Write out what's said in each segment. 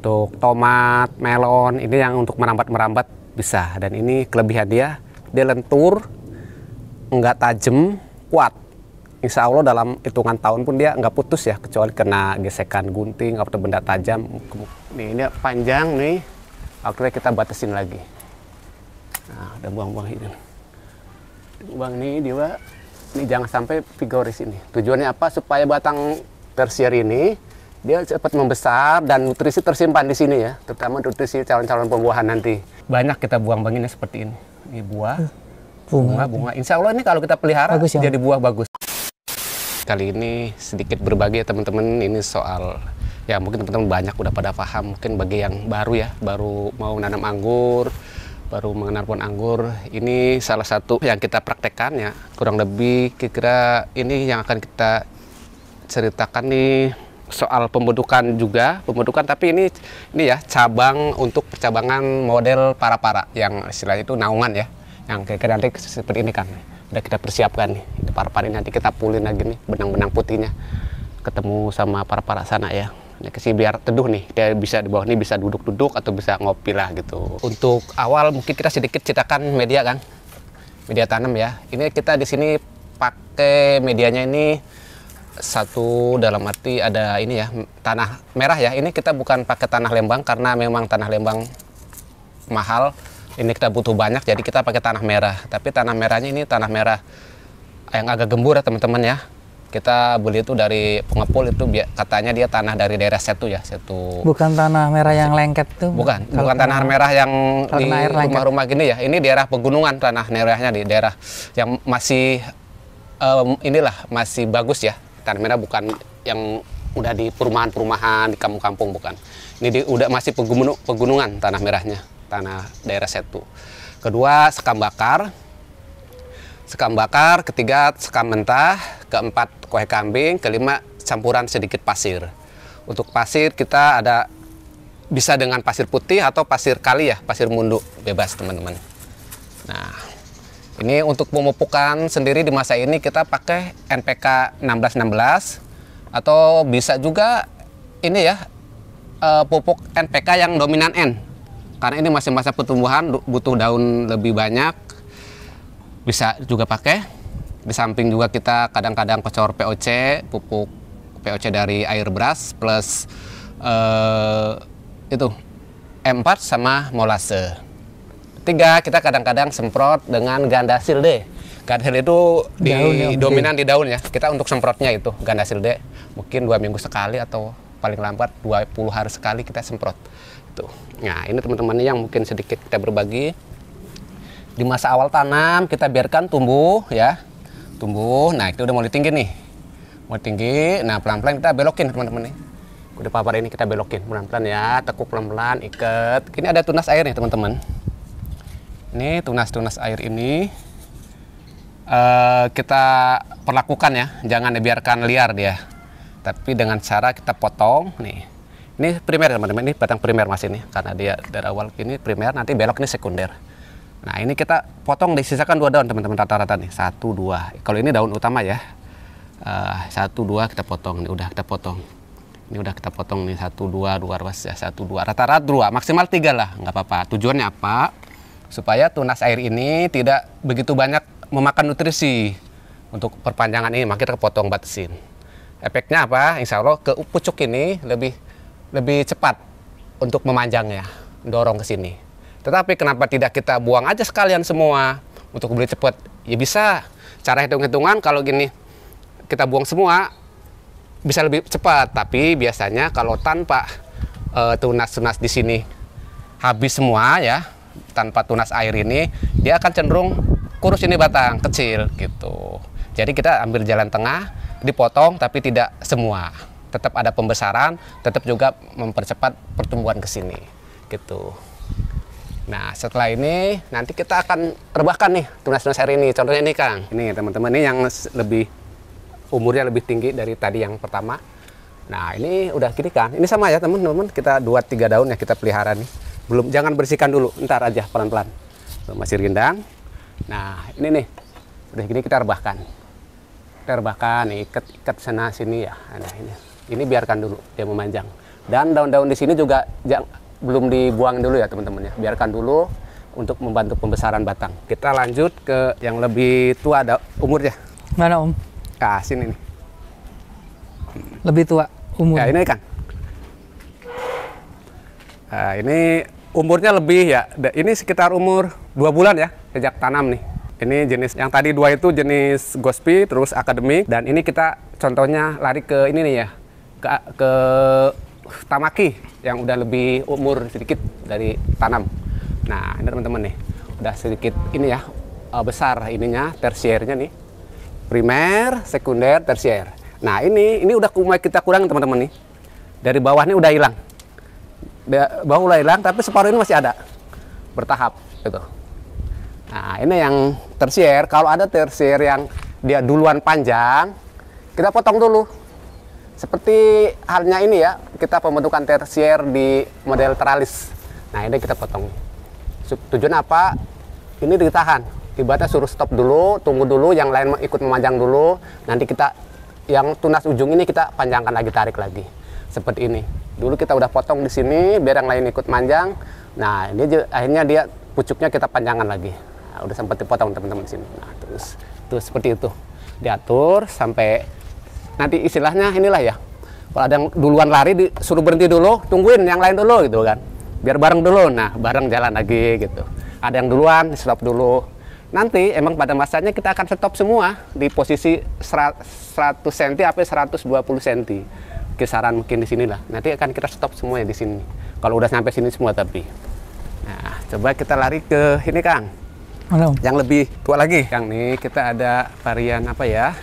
Untuk tomat, melon, ini yang untuk merambat-merambat bisa. Dan ini kelebihan dia, dia lentur, nggak tajam, kuat. Insya Allah dalam hitungan tahun pun dia nggak putus ya, kecuali kena gesekan gunting atau benda tajam. Nih, ini panjang nih, akhirnya kita batasin lagi. Nah, udah buang-buang ini. Buang nih, dia, ini jangan sampai vigoris ini. Tujuannya apa? Supaya batang tersier ini dia cepat membesar dan nutrisi tersimpan di sini ya, terutama nutrisi calon-calon pembuahan nanti. Banyak kita buang banginnya seperti ini. Ini buah, bunga, bunga. Insya Allah ini kalau kita pelihara bagus, ya. jadi buah bagus. Kali ini sedikit berbagi ya teman-teman, ini soal ya mungkin teman-teman banyak udah pada paham, mungkin bagi yang baru ya, baru mau nanam anggur, baru mengenal pohon anggur, ini salah satu yang kita praktekkan ya. Kurang lebih kira-kira ini yang akan kita ceritakan nih soal pembentukan juga, pembentukan tapi ini ini ya cabang untuk percabangan model para-para yang istilahnya itu naungan ya. Yang kira-kira nanti seperti ini kan. Udah kita persiapkan nih. Para-para ini nanti kita pulin lagi nih benang-benang putihnya. Ketemu sama para-para sana ya ini sini biar teduh nih. Dia bisa di bawah ini bisa duduk-duduk atau bisa ngopi lah gitu. Untuk awal mungkin kita sedikit ceritakan media kan. Media tanam ya. Ini kita di sini pakai medianya ini satu dalam arti ada ini ya tanah merah ya ini kita bukan pakai tanah lembang karena memang tanah lembang mahal ini kita butuh banyak jadi kita pakai tanah merah tapi tanah merahnya ini tanah merah yang agak gembur ya teman-teman ya kita beli itu dari pengepul itu katanya dia tanah dari daerah Setu ya Setu bukan tanah merah yang lengket tuh bukan bukan tanah merah yang di rumah-rumah gini ya ini daerah pegunungan tanah merahnya di daerah yang masih um, inilah masih bagus ya Tanah merah bukan yang udah di perumahan-perumahan di kampung-kampung bukan. Ini di, udah masih pegunung, pegunungan tanah merahnya, tanah daerah setu. Kedua sekam bakar, sekam bakar, ketiga sekam mentah, keempat kue kambing, kelima campuran sedikit pasir. Untuk pasir kita ada bisa dengan pasir putih atau pasir kali ya, pasir mundu bebas teman-teman. Nah, ini untuk pemupukan sendiri di masa ini kita pakai NPK 1616 atau bisa juga ini ya eh, pupuk NPK yang dominan N. Karena ini masih masa pertumbuhan butuh daun lebih banyak. Bisa juga pakai. Di samping juga kita kadang-kadang kocor POC, pupuk POC dari air beras plus uh, itu M4 sama molase. Tiga, kita kadang-kadang semprot dengan gandasil D. Gandasil itu di, daun, dominan di daun ya. Kita untuk semprotnya itu gandasil D. Mungkin dua minggu sekali atau paling lambat 20 hari sekali kita semprot. Tuh. Nah, ini teman-teman yang mungkin sedikit kita berbagi. Di masa awal tanam kita biarkan tumbuh ya. Tumbuh. Nah, itu udah mau tinggi nih. mau tinggi. Nah, pelan-pelan kita belokin teman-teman nih. Kuda papar ini kita belokin pelan-pelan ya, tekuk pelan-pelan, ikat. Ini ada tunas air nih teman-teman. Ini tunas-tunas air ini uh, kita perlakukan ya, jangan dibiarkan liar dia. Tapi dengan cara kita potong nih. Ini primer teman-teman, ini batang primer mas ini karena dia dari awal ini primer, nanti belok ini sekunder. Nah ini kita potong disisakan dua daun teman-teman rata-rata nih satu dua. Kalau ini daun utama ya uh, satu dua kita potong ini udah kita potong ini udah kita potong nih satu dua dua ruas ya satu dua rata-rata dua maksimal tiga lah nggak apa-apa tujuannya apa supaya tunas air ini tidak begitu banyak memakan nutrisi untuk perpanjangan ini kita potong batasin efeknya apa insya Allah ke pucuk ini lebih lebih cepat untuk memanjangnya dorong ke sini tetapi kenapa tidak kita buang aja sekalian semua untuk beli cepat ya bisa cara hitung-hitungan kalau gini kita buang semua bisa lebih cepat tapi biasanya kalau tanpa eh, tunas-tunas e, di sini habis semua ya tanpa tunas air ini dia akan cenderung kurus ini batang kecil gitu. Jadi kita ambil jalan tengah, dipotong tapi tidak semua. Tetap ada pembesaran, tetap juga mempercepat pertumbuhan ke sini gitu. Nah, setelah ini nanti kita akan rebahkan nih tunas-tunas air ini. Contohnya ini Kang. Ini teman-teman ini yang lebih umurnya lebih tinggi dari tadi yang pertama. Nah, ini udah gini kan. Ini sama ya teman-teman, kita dua tiga daun ya kita pelihara nih belum jangan bersihkan dulu ntar aja pelan-pelan masih rindang nah ini nih udah gini kita rebahkan kita rebahkan ikat ikat sana sini ya nah ini ini biarkan dulu dia memanjang dan daun-daun di sini juga jang, belum dibuang dulu ya teman-teman ya biarkan dulu untuk membantu pembesaran batang kita lanjut ke yang lebih tua ada umurnya mana om nah sini nih lebih tua umur ya ini kan Nah, ini umurnya lebih ya. Ini sekitar umur dua bulan ya sejak tanam nih. Ini jenis yang tadi dua itu jenis gospi terus akademik dan ini kita contohnya lari ke ini nih ya ke, ke tamaki yang udah lebih umur sedikit dari tanam. Nah ini teman-teman nih udah sedikit ini ya eh, besar ininya tersiernya nih primer, sekunder, tersier. Nah ini ini udah kita kurang teman-teman nih dari bawahnya udah hilang dia bau udah hilang tapi separuh ini masih ada bertahap gitu nah ini yang tersier kalau ada tersier yang dia duluan panjang kita potong dulu seperti halnya ini ya kita pembentukan tersier di model teralis nah ini kita potong tujuan apa ini ditahan ibaratnya suruh stop dulu tunggu dulu yang lain ikut memanjang dulu nanti kita yang tunas ujung ini kita panjangkan lagi tarik lagi seperti ini dulu kita udah potong di sini biar yang lain ikut manjang nah ini akhirnya dia pucuknya kita panjangan lagi nah, udah sempat dipotong teman-teman sini nah terus terus seperti itu diatur sampai nanti istilahnya inilah ya kalau ada yang duluan lari disuruh berhenti dulu tungguin yang lain dulu gitu kan biar bareng dulu nah bareng jalan lagi gitu ada yang duluan stop dulu nanti emang pada masanya kita akan stop semua di posisi 100 cm sampai 120 cm kisaran mungkin di sinilah Nanti akan kita stop semua ya di sini. Kalau udah sampai sini semua tapi. Nah, coba kita lari ke ini Kang. Halo. Yang lebih tua lagi. Kang nih kita ada varian apa ya?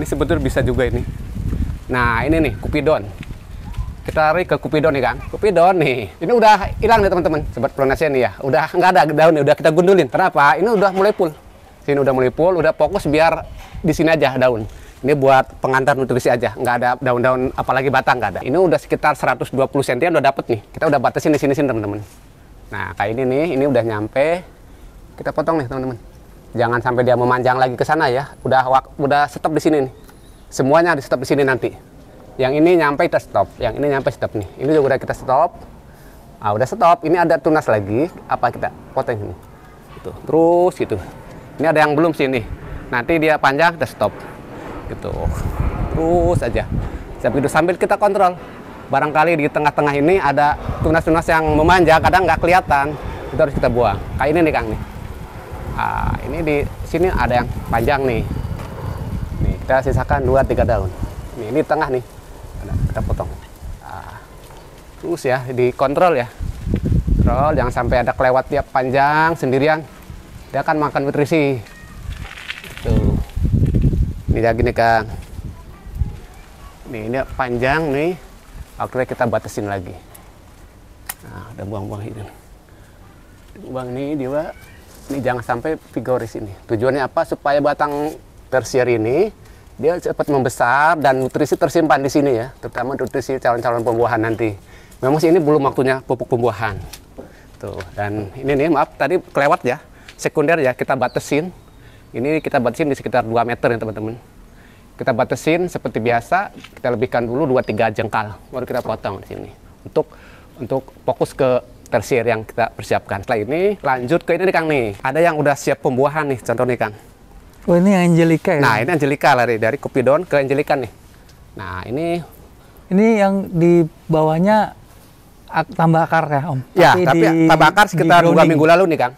Ini sebetulnya bisa juga ini. Nah ini nih kupidon. Kita lari ke kupidon nih Kang. Kupidon nih. Ini udah hilang nih teman-teman. sebab pelunasnya nih ya. Udah nggak ada daun nih. Udah kita gundulin. Kenapa? Ini udah mulai full. Sini udah mulai full. Udah fokus biar di sini aja daun. Ini buat pengantar nutrisi aja, nggak ada daun-daun apalagi batang nggak ada. Ini udah sekitar 120 cm udah dapet nih. Kita udah batasin di sini sini teman-teman. Nah kayak ini nih, ini udah nyampe. Kita potong nih teman-teman. Jangan sampai dia memanjang lagi ke sana ya. Udah udah stop di sini nih. Semuanya di stop di sini nanti. Yang ini nyampe kita stop, yang ini nyampe stop nih. Ini juga udah kita stop. Ah udah stop. Ini ada tunas lagi. Apa kita potong ini? Itu, Terus gitu. Ini ada yang belum sini. Nanti dia panjang kita stop gitu terus aja siap hidup gitu, sambil kita kontrol barangkali di tengah-tengah ini ada tunas-tunas yang memanjang, kadang nggak kelihatan itu harus kita buang kayak ini nih kang nih ah, ini di sini ada yang panjang nih nih kita sisakan dua tiga daun nih ini tengah nih kita potong ah, terus ya dikontrol ya kontrol jangan sampai ada kelewat tiap panjang sendirian dia akan makan nutrisi ini lagi nih Kang nih ini panjang nih akhirnya kita batasin lagi nah udah buang-buang ini buang ini dia ini jangan sampai vigoris ini tujuannya apa supaya batang tersier ini dia cepat membesar dan nutrisi tersimpan di sini ya terutama nutrisi calon-calon pembuahan nanti memang sih ini belum waktunya pupuk pembuahan tuh dan ini nih maaf tadi kelewat ya sekunder ya kita batasin ini kita batasin di sekitar 2 meter ya teman-teman kita batasin seperti biasa kita lebihkan dulu dua tiga jengkal baru kita potong di sini untuk untuk fokus ke tersier yang kita persiapkan setelah ini lanjut ke ini nih Kang nih ada yang udah siap pembuahan nih contoh nih Kang oh ini Angelica ya? nah ini Angelica lari dari kopi daun ke Angelica nih nah ini ini yang di bawahnya tambah akar ya Om? ya tapi, tapi tambah akar sekitar dua minggu lalu nih Kang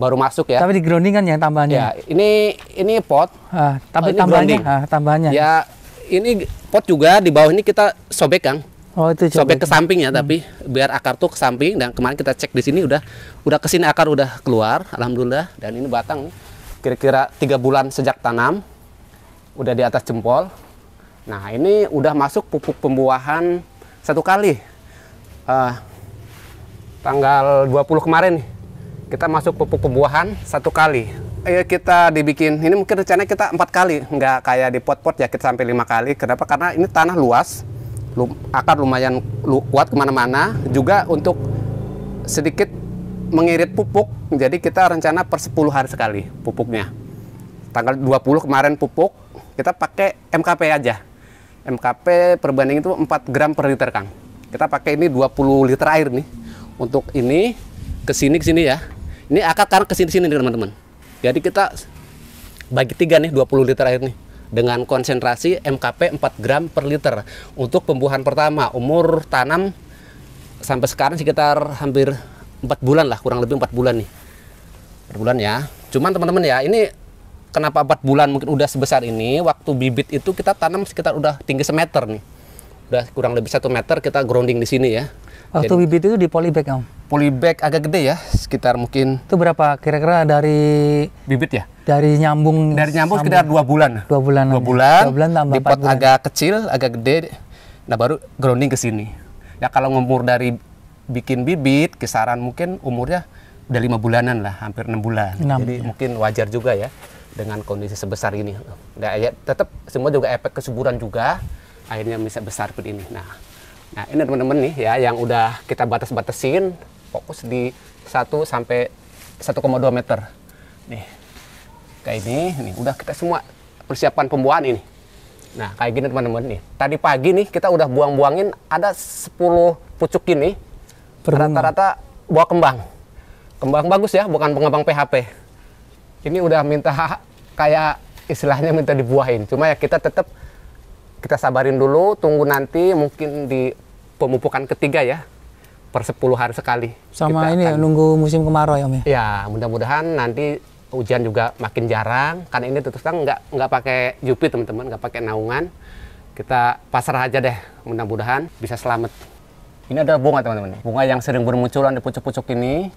baru masuk ya. Tapi di grounding kan yang tambahannya. Ya, ini ini pot. Ah, tapi oh, tambahannya, ah, tambahannya. Ya, ini pot juga di bawah ini kita sobek, Kang. Oh, itu sobek ke samping ya, hmm. tapi biar akar tuh ke samping dan kemarin kita cek di sini udah udah kesini akar udah keluar, alhamdulillah. Dan ini batang kira-kira tiga -kira bulan sejak tanam udah di atas jempol. Nah, ini udah masuk pupuk pembuahan satu kali. Uh, tanggal 20 kemarin nih kita masuk pupuk pembuahan satu kali Ayo iya, kita dibikin ini mungkin rencana kita empat kali nggak kayak di pot-pot ya kita sampai lima kali kenapa karena ini tanah luas akar lumayan kuat kemana-mana juga untuk sedikit mengirit pupuk jadi kita rencana per 10 hari sekali pupuknya tanggal 20 kemarin pupuk kita pakai MKP aja MKP perbanding itu 4 gram per liter Kang kita pakai ini 20 liter air nih untuk ini ke sini ke sini ya ini akar karena kesini-sini nih teman-teman. Jadi kita bagi tiga nih 20 liter air nih dengan konsentrasi MKP 4 gram per liter untuk pembuahan pertama umur tanam sampai sekarang sekitar hampir 4 bulan lah kurang lebih 4 bulan nih 4 bulan ya cuman teman-teman ya ini kenapa 4 bulan mungkin udah sebesar ini waktu bibit itu kita tanam sekitar udah tinggi semeter nih udah kurang lebih satu meter kita grounding di sini ya Waktu Jadi, bibit itu di polybag om? Polybag agak gede ya, sekitar mungkin. Itu berapa kira-kira dari bibit ya? Dari nyambung. Dari nyambung, sekitar dua bulan. Dua bulan. Dua bulan. Dua bulan tambah empat bulan. agak kecil, agak gede. Nah baru grounding ke sini. Ya kalau ngumur dari bikin bibit, kisaran mungkin umurnya udah lima bulanan lah, hampir enam bulan. 6, Jadi ya. mungkin wajar juga ya dengan kondisi sebesar ini. Nah, ya tetap semua juga efek kesuburan juga akhirnya bisa besar seperti ini. Nah, Nah ini teman-teman nih ya yang udah kita batas-batasin fokus di 1 sampai 1,2 meter. Nih kayak ini, nih udah kita semua persiapan pembuahan ini. Nah kayak gini teman-teman nih. Tadi pagi nih kita udah buang-buangin ada 10 pucuk ini rata-rata buah kembang. Kembang bagus ya, bukan pengembang PHP. Ini udah minta kayak istilahnya minta dibuahin. Cuma ya kita tetap kita sabarin dulu, tunggu nanti mungkin di pemupukan ketiga ya per 10 hari sekali. Sama kita ini ya, akan, ya, nunggu musim kemarau ya Om ya? Ya, mudah-mudahan nanti hujan juga makin jarang. Karena ini terus terang nggak nggak pakai jupi teman-teman, nggak pakai naungan. Kita pasrah aja deh, mudah-mudahan bisa selamat. Ini ada bunga teman-teman, bunga yang sering bermunculan di pucuk-pucuk ini,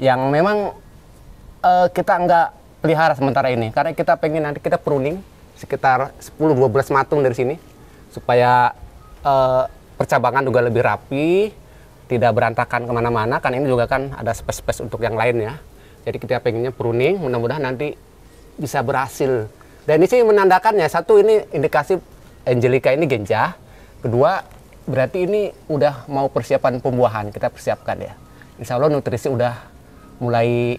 yang memang uh, kita nggak pelihara sementara ini, karena kita pengen nanti kita pruning, sekitar 10-12 matung dari sini supaya uh, percabangan juga lebih rapi, tidak berantakan kemana-mana. Kan ini juga kan ada space-space untuk yang lain ya. Jadi kita pengennya pruning, mudah-mudahan nanti bisa berhasil. Dan ini sih menandakannya, satu ini indikasi Angelica ini genjah, kedua berarti ini udah mau persiapan pembuahan, kita persiapkan ya. Insya Allah nutrisi udah mulai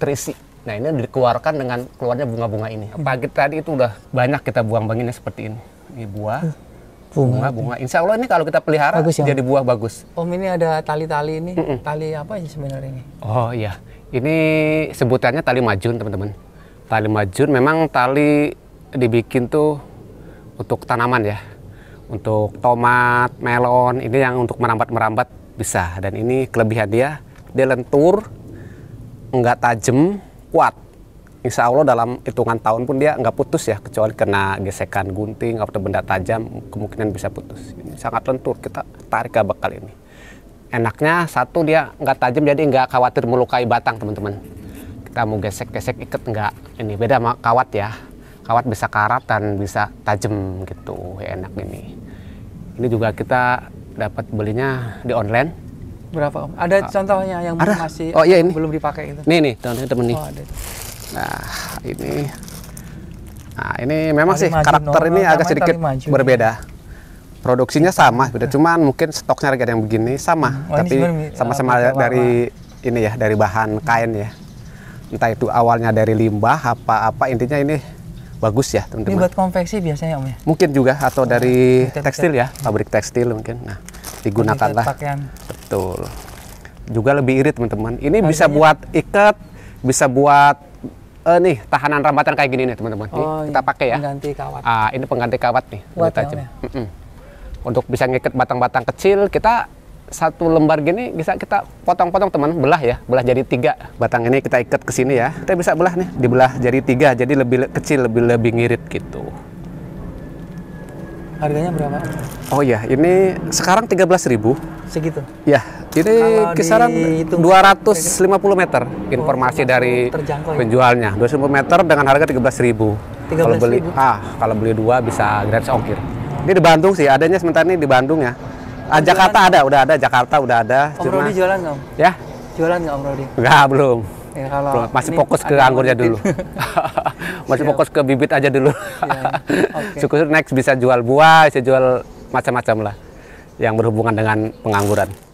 terisi Nah ini dikeluarkan dengan keluarnya bunga-bunga ini. Hmm. Pagi tadi itu udah banyak kita buang banginnya seperti ini. Ini buah, bunga, bunga. Insya Allah ini kalau kita pelihara bagus, ya, jadi buah bagus. Om ini ada tali-tali ini, mm -mm. tali apa sih sebenarnya ini? Oh iya, ini sebutannya tali majun teman-teman. Tali majun memang tali dibikin tuh untuk tanaman ya. Untuk tomat, melon, ini yang untuk merambat-merambat bisa. Dan ini kelebihan dia, dia lentur, nggak tajam, kuat. Insya Allah dalam hitungan tahun pun dia nggak putus ya, kecuali kena gesekan gunting atau benda tajam kemungkinan bisa putus. Ini sangat lentur kita tarik ke bekal ini. Enaknya satu dia nggak tajam jadi nggak khawatir melukai batang teman-teman. Kita mau gesek-gesek ikat nggak ini beda sama kawat ya. Kawat bisa karat dan bisa tajam gitu, ya, enak ini. Ini juga kita dapat belinya di online Berapa om? Ada ah. contohnya yang ada. masih oh, iya ini. belum dipakai itu? Nih nih teman temen nih. Oh, ada. Nah ini, nah ini memang sih maju, karakter no, ini agak sedikit maju, iya. berbeda. Ya. Produksinya iya. sama, beda. Cuman mungkin stoknya harga yang begini sama, hmm. oh, tapi sama-sama eh, dari ini ya, dari bahan kain ya. Entah itu awalnya dari limbah apa-apa, intinya ini bagus ya teman-teman. Ini buat konveksi biasanya om ya? Mungkin juga atau oh, dari tekstil ya, pabrik tekstil mungkin. Nah digunakanlah. Betul. Juga lebih irit teman-teman. Ini iya. bisa buat ikat, bisa buat uh, nih tahanan rambatan kayak gini nih teman-teman. Oh, kita iya. pakai ya. Pengganti kawat. Ah, ini pengganti kawat nih. Buat Ya, mm -mm. Untuk bisa ngikat batang-batang kecil, kita satu lembar gini bisa kita potong-potong teman belah ya belah jadi tiga batang ini kita ikat ke sini ya kita bisa belah nih dibelah jadi tiga jadi lebih kecil lebih lebih ngirit gitu Harganya berapa? Oh ya, ini sekarang ribu. Segitu. Ya, ini Kalau kisaran dihitung, 250 meter informasi oh, dari dua ya? penjualnya. 250 meter dengan harga 13.000. 13 kalau beli ribu. ah kalau beli dua bisa gratis ongkir ini di Bandung sih adanya sementara ini di Bandung ya ah, Jakarta ada udah ada Jakarta udah ada Om cuma Rodi jualan nggak ya jualan nggak Om Rodi nggak belum okay, kalau masih fokus ke anggurnya dulu masih Siap. fokus ke bibit aja dulu okay. syukur next bisa jual buah bisa jual macam-macam lah yang berhubungan dengan pengangguran